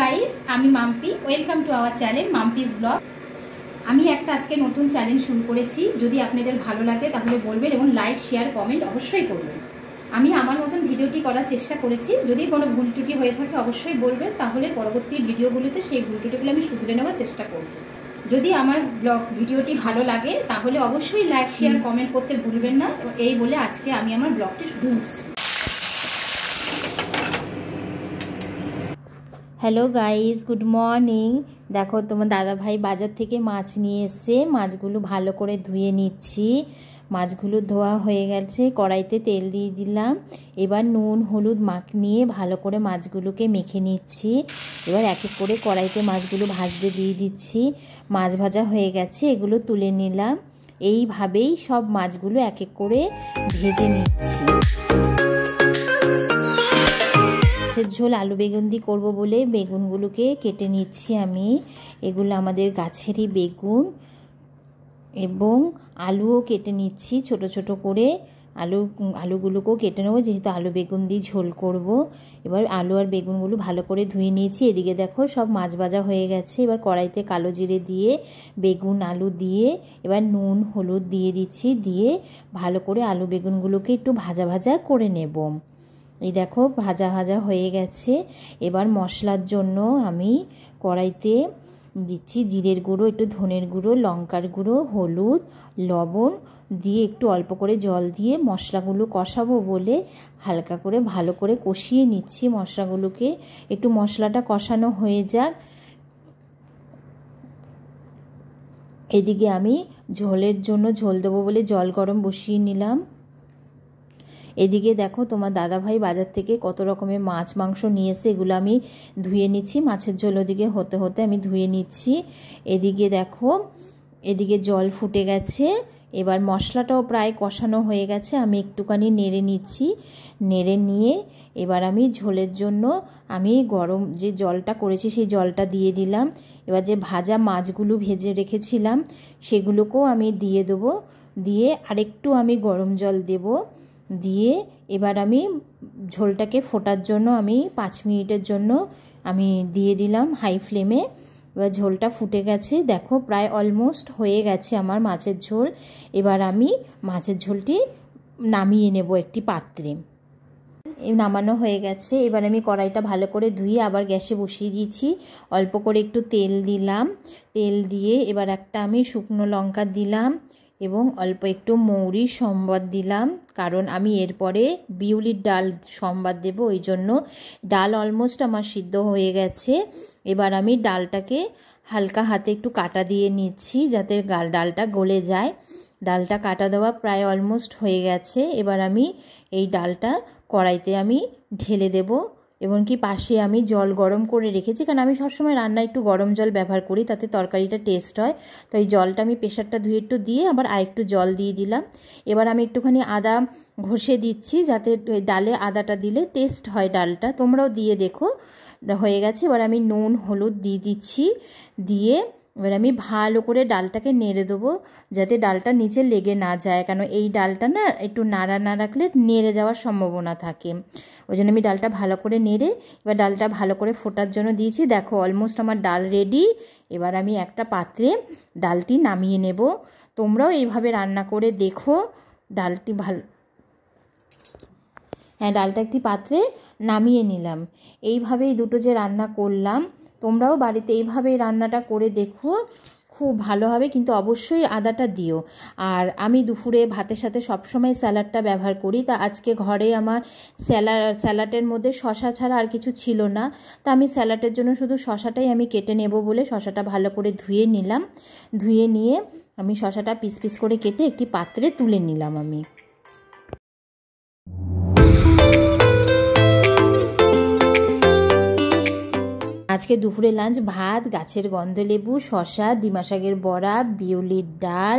guys আমি Mampi welcome to our channel Mampi's blog আমি একটা আজকে নতুন চ্যালেঞ্জ শুরু করেছি যদি আপনাদের ভালো লাগে তাহলে বলবেন এবং লাইক শেয়ার কমেন্ট অবশ্যই করবেন আমি আমার মতন ভিডিওটি করার চেষ্টা করেছি যদি কোনো ভুল টুটি হয়ে থাকে অবশ্যই বলবেন তাহলে পরবর্তী ভিডিওগুলিতে সেই ভুল টুটিগুলো আমি শুধরে নেওয়ার চেষ্টা করব যদি আমার ব্লগ ভিডিওটি ভালো লাগে তাহলে অবশ্যই লাইক শেয়ার কমেন্ট করতে ভুলবেন না এই বলে আজকে আমি আমার ব্লগটি শুরু করছি হ্যালো গাইস গুড মর্নিং দেখো তোমার দাদাভাই বাজার থেকে মাছ নিয়ে এসে মাছগুলো ভালো করে ধুয়ে নিচ্ছি মাছগুলো ধোয়া হয়ে গেছে কড়াইতে তেল দিয়ে দিলাম এবার নুন হলুদ মাখ নিয়ে ভালো করে মাছগুলোকে মেখে নিচ্ছি এবার এক এক করে কড়াইতে মাছগুলো ভাজতে দিয়ে দিচ্ছি মাছ ভাজা হয়ে গেছে এগুলো তুলে নিলাম এইভাবেই সব মাছগুলো এক এক করে ভেজে নিচ্ছি মাছের ঝোল আলু বেগুন দিয়ে করবো বলে বেগুনগুলোকে কেটে নিচ্ছি আমি এগুলো আমাদের গাছেরই বেগুন এবং আলুও কেটে নিচ্ছি ছোট ছোট করে আলু আলুগুলোকেও কেটে নেবো যেহেতু আলু বেগুন দিয়ে ঝোল করব এবার আলু আর বেগুনগুলো ভালো করে ধুয়ে নিয়েছি এদিকে দেখো সব মাছ ভাজা হয়ে গেছে এবার কড়াইতে কালো জিরে দিয়ে বেগুন আলু দিয়ে এবার নুন হলুদ দিয়ে দিচ্ছি দিয়ে ভালো করে আলু বেগুনগুলোকে একটু ভাজা ভাজা করে নেব এই দেখো ভাজা ভাজা হয়ে গেছে এবার মশলার জন্য আমি কড়াইতে দিচ্ছি জিরের গুঁড়ো একটু ধনের গুঁড়ো লঙ্কার গুঁড়ো হলুদ লবণ দিয়ে একটু অল্প করে জল দিয়ে মশলাগুলো কষাবো বলে হালকা করে ভালো করে কষিয়ে নিচ্ছি মশলাগুলোকে একটু মশলাটা কষানো হয়ে যাক এদিকে আমি ঝোলের জন্য ঝোল দেবো বলে জল গরম বসিয়ে নিলাম এদিকে দেখো তোমার দাদাভাই বাজার থেকে কত রকমের মাছ মাংস নিয়ে এসে এগুলো আমি ধুয়ে নিচ্ছি মাছের ঝোল ওদিকে হতে হতে আমি ধুয়ে নিচ্ছি এদিকে দেখো এদিকে জল ফুটে গেছে এবার মশলাটাও প্রায় কষানো হয়ে গেছে আমি একটুখানি নেড়ে নিচ্ছি নেড়ে নিয়ে এবার আমি ঝোলের জন্য আমি গরম যে জলটা করেছি সেই জলটা দিয়ে দিলাম এবার যে ভাজা মাছগুলো ভেজে রেখেছিলাম সেগুলোকেও আমি দিয়ে দেবো দিয়ে আরেকটু আমি গরম জল দেবো দিয়ে এবার আমি ঝোলটাকে ফোটার জন্য আমি পাঁচ মিনিটের জন্য আমি দিয়ে দিলাম হাই ফ্লেমে এবার ঝোলটা ফুটে গেছে দেখো প্রায় অলমোস্ট হয়ে গেছে আমার মাছের ঝোল এবার আমি মাছের ঝোলটি নামিয়ে নেব একটি পাত্রে নামানো হয়ে গেছে এবার আমি কড়াইটা ভালো করে ধুয়ে আবার গ্যাসে বসিয়ে দিয়েছি অল্প করে একটু তেল দিলাম তেল দিয়ে এবার একটা আমি শুকনো লঙ্কা দিলাম এবং অল্প একটু মৌরি সম্বাদ দিলাম কারণ আমি এরপরে বিউলির ডাল সম্বাদ দেব ওই জন্য ডাল অলমোস্ট আমার সিদ্ধ হয়ে গেছে এবার আমি ডালটাকে হালকা হাতে একটু কাটা দিয়ে নিচ্ছি যাতে ডালটা গলে যায় ডালটা কাটা দেওয়া প্রায় অলমোস্ট হয়ে গেছে এবার আমি এই ডালটা কড়াইতে আমি ঢেলে দেবো এমনকি পাশে আমি জল গরম করে রেখেছি কারণ আমি সবসময় রান্না একটু গরম জল ব্যবহার করি তাতে তরকারিটা টেস্ট হয় তো এই জলটা আমি প্রেশারটা ধুয়ে একটু দিয়ে আবার আরেকটু জল দিয়ে দিলাম এবার আমি একটুখানি আদা ঘষে দিচ্ছি যাতে ডালে আদাটা দিলে টেস্ট হয় ডালটা তোমরাও দিয়ে দেখো হয়ে গেছে এবার আমি নুন হলুদ দিয়ে দিচ্ছি দিয়ে এবার আমি ভালো করে ডালটাকে নেড়ে দেবো যাতে ডালটা নিচে লেগে না যায় কেন এই ডালটা না একটু নাড়া না রাখলে নেড়ে যাওয়ার সম্ভাবনা থাকে ওই জন্য আমি ডালটা ভালো করে নেড়ে এবার ডালটা ভালো করে ফোটার জন্য দিয়েছি দেখো অলমোস্ট আমার ডাল রেডি এবার আমি একটা পাত্রে ডালটি নামিয়ে নেব তোমরাও এইভাবে রান্না করে দেখো ডালটি ভালো হ্যাঁ ডালটা একটি পাত্রে নামিয়ে নিলাম এইভাবেই দুটো যে রান্না করলাম তোমরাও বাড়িতে এইভাবে রান্নাটা করে দেখো খুব ভালো হবে কিন্তু অবশ্যই আদাটা দিও আর আমি দুপুরে ভাতের সাথে সবসময় স্যালাডটা ব্যবহার করি তা আজকে ঘরে আমার স্যালাড স্যালাডের মধ্যে শশা ছাড়া আর কিছু ছিল না তা আমি স্যালাডের জন্য শুধু শশাটাই আমি কেটে নেব বলে শশাটা ভালো করে ধুয়ে নিলাম ধুয়ে নিয়ে আমি শশাটা পিস পিস করে কেটে একটি পাত্রে তুলে নিলাম আমি আজকে দুপুরে লাঞ্চ ভাত গাছের গন্ধলেবু শশা ডিমা শাকের বড়া বিউলির ডাল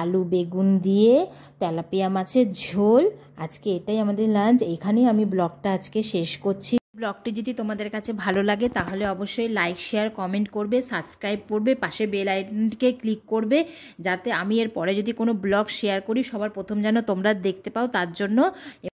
আলু বেগুন দিয়ে তেলাপিয়া মাছের ঝোল আজকে এটাই আমাদের লাঞ্চ এখানেই আমি ব্লগটা আজকে শেষ করছি ব্লগটি যদি তোমাদের কাছে ভালো লাগে তাহলে অবশ্যই লাইক শেয়ার কমেন্ট করবে সাবস্ক্রাইব করবে পাশে বেল আইকনটিকে ক্লিক করবে যাতে আমি এর পরে যদি কোনো ব্লগ শেয়ার করি সবার প্রথম যেন তোমরা দেখতে পাও তার জন্য